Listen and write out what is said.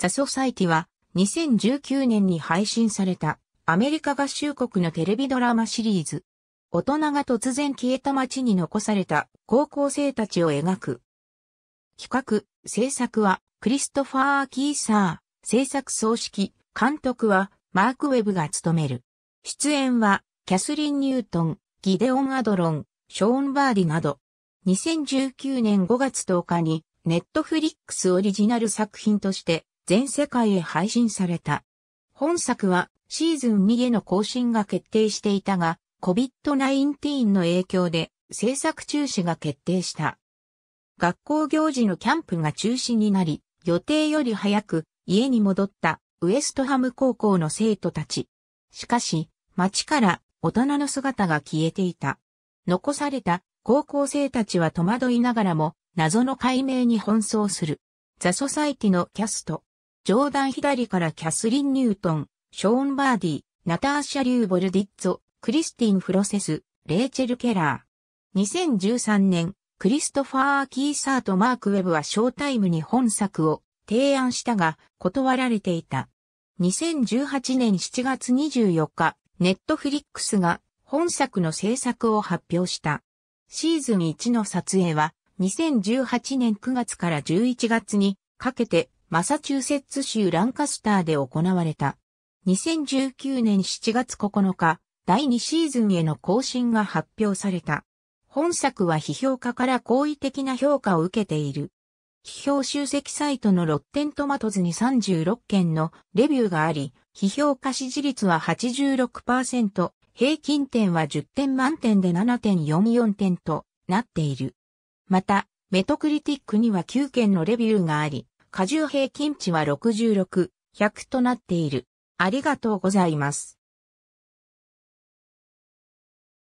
ザ・ソサイティは2019年に配信されたアメリカ合衆国のテレビドラマシリーズ。大人が突然消えた街に残された高校生たちを描く。企画、制作はクリストファー・キーサー、制作総指揮、監督はマーク・ウェブが務める。出演はキャスリン・ニュートン、ギデオン・アドロン、ショーン・バーディなど。2019年5月10日にネットフリックスオリジナル作品として全世界へ配信された。本作はシーズン2への更新が決定していたが、COVID-19 の影響で制作中止が決定した。学校行事のキャンプが中止になり、予定より早く家に戻ったウエストハム高校の生徒たち。しかし、街から大人の姿が消えていた。残された高校生たちは戸惑いながらも謎の解明に奔走する。ザ・ソサイティのキャスト。ジョーダン左からキャスリン・ニュートン、ショーン・バーディ、ナターシャ・リュー・ボルディッツォ、クリスティン・フロセス、レイチェル・ケラー。2013年、クリストファー・キーサーとマーク・ウェブはショータイムに本作を提案したが、断られていた。2018年7月24日、ネットフリックスが本作の制作を発表した。シーズン1の撮影は2018年9月から11月にかけてマサチューセッツ州ランカスターで行われた。2019年7月9日、第2シーズンへの更新が発表された。本作は批評家から好意的な評価を受けている。批評集積サイトのロッテントマトズに36件のレビューがあり、批評家支持率は86%、平均点は10点満点で7.44点となっている。また、メトクリティックには9件のレビューがあり、荷重平均値は66、100となっている。ありがとうございます。